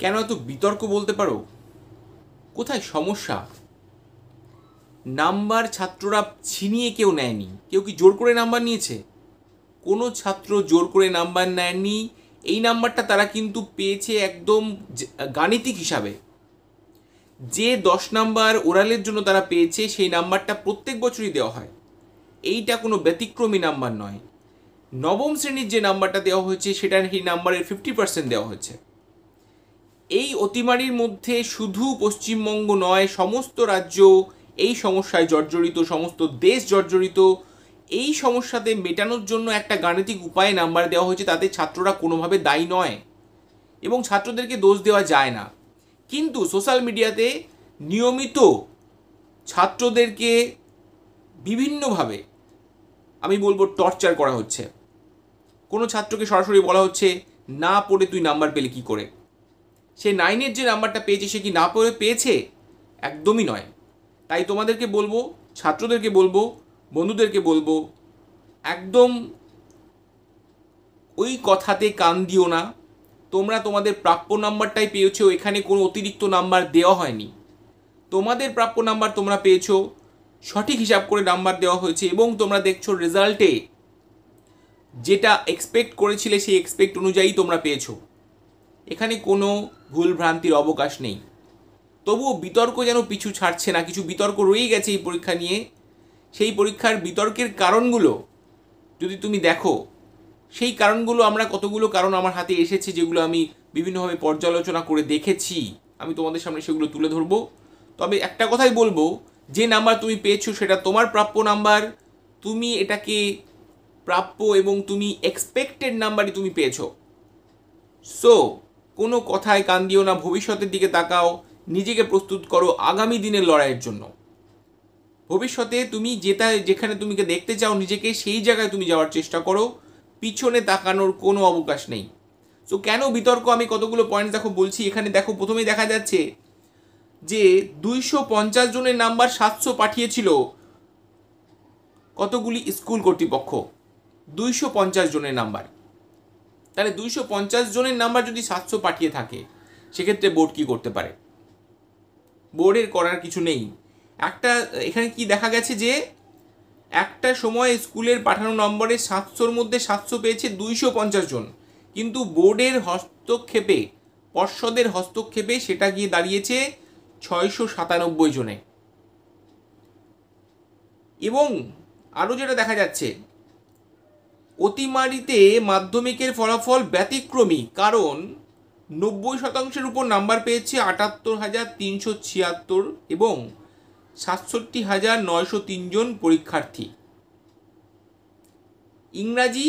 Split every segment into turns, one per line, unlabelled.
কেন এত বিতর্ক বলতে পারো কোথায় সমস্যা নাম্বার ছাত্ররা ছিনিয়ে কেউ নেয়নি কেউ কি জোর করে নাম্বার নিয়েছে কোনো ছাত্র জোর করে নাম্বার নেয়নি এই নাম্বারটা তারা কিন্তু পেয়েছে একদম গাণিতিক হিসাবে যে দশ নাম্বার ওরালের জন্য তারা পেয়েছে সেই নাম্বারটা প্রত্যেক বছরই দেওয়া হয় এইটা কোনো ব্যতিক্রমী নাম্বার নয় নবম শ্রেণীর যে নাম্বারটা দেওয়া হয়েছে সেটা সেই নাম্বারের ফিফটি পার্সেন্ট দেওয়া হয়েছে এই অতিমারির মধ্যে শুধু পশ্চিমবঙ্গ নয় সমস্ত রাজ্য এই সমস্যায় জর্জরিত সমস্ত দেশ জর্জরিত এই সমস্যাতে মেটানোর জন্য একটা গাণিতিক উপায়ে নাম্বার দেওয়া হয়েছে তাতে ছাত্ররা কোনোভাবে দায়ী নয় এবং ছাত্রদেরকে দোষ দেওয়া যায় না কিন্তু সোশ্যাল মিডিয়াতে নিয়মিত ছাত্রদেরকে বিভিন্নভাবে আমি বলবো টর্চার করা হচ্ছে কোনো ছাত্রকে সরাসরি বলা হচ্ছে না পড়ে তুই নাম্বার পেলে কী করে সে নাইনের যে নাম্বারটা পেয়েছে সে কি না পড়ে পেয়েছে একদমই নয় তাই তোমাদেরকে বলবো ছাত্রদেরকে বলবো বন্ধুদেরকে বলবো একদম ওই কথাতে কান দিও না তোমরা তোমাদের প্রাপ্য নাম্বারটাই পেয়েছো এখানে কোনো অতিরিক্ত নাম্বার দেওয়া হয়নি তোমাদের প্রাপ্য নাম্বার তোমরা পেয়েছো সঠিক হিসাব করে নাম্বার দেওয়া হয়েছে এবং তোমরা দেখছো রেজাল্টে যেটা এক্সপেক্ট করেছিলে সেই এক্সপেক্ট অনুযায়ী তোমরা পেয়েছো এখানে কোনো ভুল ভ্রান্তির অবকাশ নেই তবুও বিতর্ক যেন পিছু ছাড়ছে না কিছু বিতর্ক রয়ে গেছে এই পরীক্ষা নিয়ে সেই পরীক্ষার বিতর্কের কারণগুলো যদি তুমি দেখো সেই কারণগুলো আমরা কতগুলো কারণ আমার হাতে এসেছে যেগুলো আমি বিভিন্নভাবে পর্যালোচনা করে দেখেছি আমি তোমাদের সামনে সেগুলো তুলে ধরবো তবে একটা কথাই বলবো যে নাম্বার তুমি পেয়েছো সেটা তোমার প্রাপ্য নাম্বার তুমি এটাকে প্রাপ্য এবং তুমি এক্সপেক্টেড নাম্বারই তুমি পেয়েছো সো কোনো কথায় কান দিও না ভবিষ্যতের দিকে তাকাও নিজেকে প্রস্তুত করো আগামী দিনের লড়াইয়ের জন্য ভবিষ্যতে তুমি যেটা যেখানে তুমিকে দেখতে চাও নিজেকে সেই জায়গায় তুমি যাওয়ার চেষ্টা করো পিছনে তাকানোর কোনো অবকাশ নেই সো কেন বিতর্ক আমি কতগুলো পয়েন্ট দেখো বলছি এখানে দেখো প্রথমেই দেখা যাচ্ছে যে দুইশো পঞ্চাশ জনের নাম্বার সাতশো পাঠিয়েছিল কতগুলি স্কুল কর্তৃপক্ষ দুইশো পঞ্চাশ জনের নাম্বার তাহলে দুইশো পঞ্চাশ জনের নাম্বার যদি সাতশো পাঠিয়ে থাকে সেক্ষেত্রে বোর্ড কি করতে পারে বোর্ডের করার কিছু নেই একটা এখানে কি দেখা গেছে যে একটা সময় স্কুলের পাঠানো নম্বরে সাতশোর মধ্যে সাতশো পেয়েছে দুইশো পঞ্চাশ জন কিন্তু বোর্ডের হস্তক্ষেপে পর্ষদের হস্তক্ষেপে সেটা গিয়ে দাঁড়িয়েছে ছয়শো সাতানব্বই জনে এবং আরও যেটা দেখা যাচ্ছে অতিমারিতে মাধ্যমিকের ফলাফল ব্যতিক্রমী কারণ নব্বই শতাংশের উপর নাম্বার পেয়েছে আটাত্তর হাজার তিনশো ছিয়াত্তর এবং সাতষট্টি হাজার নয়শো তিনজন পরীক্ষার্থী ইংরাজি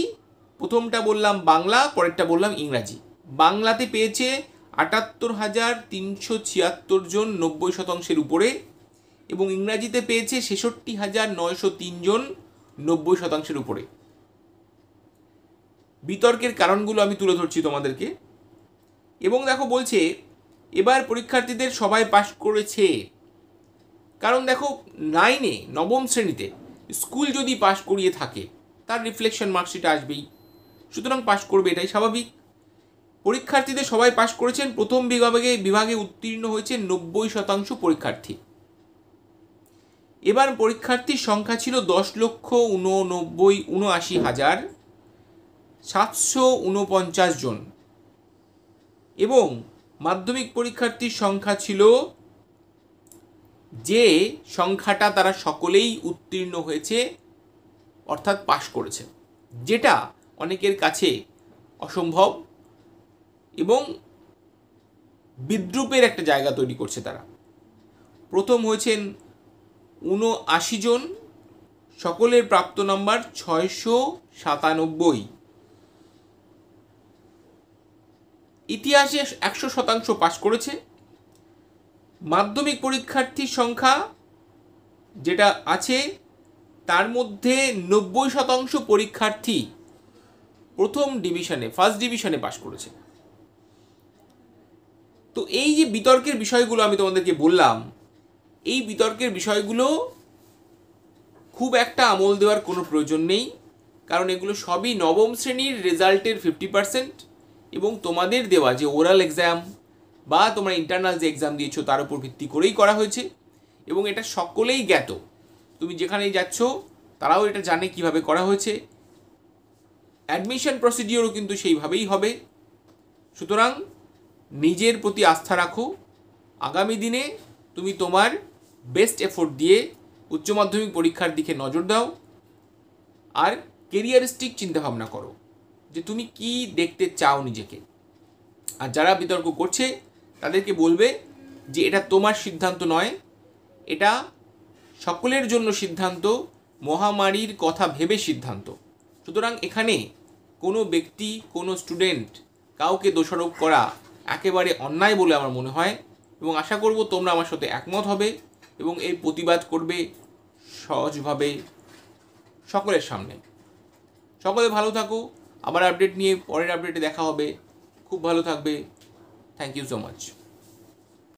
প্রথমটা বললাম বাংলা পরেরটা বললাম ইংরাজি বাংলাতে পেয়েছে আটাত্তর হাজার তিনশো ছিয়াত্তর জন নব্বই শতাংশের উপরে এবং ইংরাজিতে পেয়েছে ছেষট্টি হাজার নয়শো তিনজন নব্বই শতাংশের উপরে বিতর্কের কারণগুলো আমি তুলে ধরছি তোমাদেরকে এবং দেখো বলছে এবার পরীক্ষার্থীদের সবাই পাশ করেছে কারণ দেখো নাইনে নবম শ্রেণীতে স্কুল যদি পাশ করিয়ে থাকে তার রিফ্লেকশন মার্কশিট আসবেই সুতরাং পাশ করবে এটাই স্বাভাবিক পরীক্ষার্থীদের সবাই পাশ করেছেন প্রথম বিভাগে বিভাগে উত্তীর্ণ হয়েছে নব্বই শতাংশ পরীক্ষার্থী এবার পরীক্ষার্থীর সংখ্যা ছিল দশ লক্ষ উননব্বই উনআশি হাজার সাতশো উনপঞ্চাশ জন এবং মাধ্যমিক পরীক্ষার্থীর সংখ্যা ছিল যে সংখ্যাটা তারা সকলেই উত্তীর্ণ হয়েছে অর্থাৎ পাশ করেছে যেটা অনেকের কাছে অসম্ভব এবং বিদ্রুপের একটা জায়গা তৈরি করছে তারা প্রথম হয়েছেন উনআশি জন সকলের প্রাপ্ত নাম্বার ছয়শো সাতানব্বই ইতিহাসে একশো শতাংশ পাশ করেছে মাধ্যমিক পরীক্ষার্থীর সংখ্যা যেটা আছে তার মধ্যে নব্বই শতাংশ পরীক্ষার্থী প্রথম ডিভিশনে ফার্স্ট ডিভিশনে পাশ করেছে তো এই যে বিতর্কের বিষয়গুলো আমি তোমাদেরকে বললাম এই বিতর্কের বিষয়গুলো খুব একটা আমল দেওয়ার কোনো প্রয়োজন নেই কারণ এগুলো সবই নবম শ্রেণীর রেজাল্টের ফিফটি পার্সেন্ট এবং তোমাদের দেওয়া যে ওরাল এক্সাম বা তোমরা ইন্টারনাল যে এক্সাম দিয়েছো তার উপর ভিত্তি করেই করা হয়েছে এবং এটা সকলেই জ্ঞাত তুমি যেখানেই যাচ্ছ তারাও এটা জানে কিভাবে করা হয়েছে অ্যাডমিশন প্রসিডিওরও কিন্তু সেইভাবেই হবে সুতরাং নিজের প্রতি আস্থা রাখো আগামী দিনে তুমি তোমার বেস্ট এফোর্ট দিয়ে উচ্চ মাধ্যমিক পরীক্ষার দিকে নজর দাও আর কেরিয়ারিস্টিক চিন্তাভাবনা করো যে তুমি কি দেখতে চাও নিজেকে আর যারা বিতর্ক করছে তাদেরকে বলবে যে এটা তোমার সিদ্ধান্ত নয় এটা সকলের জন্য সিদ্ধান্ত মহামারীর কথা ভেবে সিদ্ধান্ত সুতরাং এখানে কোনো ব্যক্তি কোনো স্টুডেন্ট কাউকে দোষারোপ করা একেবারে অন্যায় বলে আমার মনে হয় এবং আশা করব তোমরা আমার সাথে একমত হবে এবং এই প্রতিবাদ করবে সহজভাবে সকলের সামনে সকলে ভালো থাকো আবার আপডেট নিয়ে পরের আপডেটে দেখা হবে খুব ভালো থাকবে থ্যাংক ইউ সো মাচ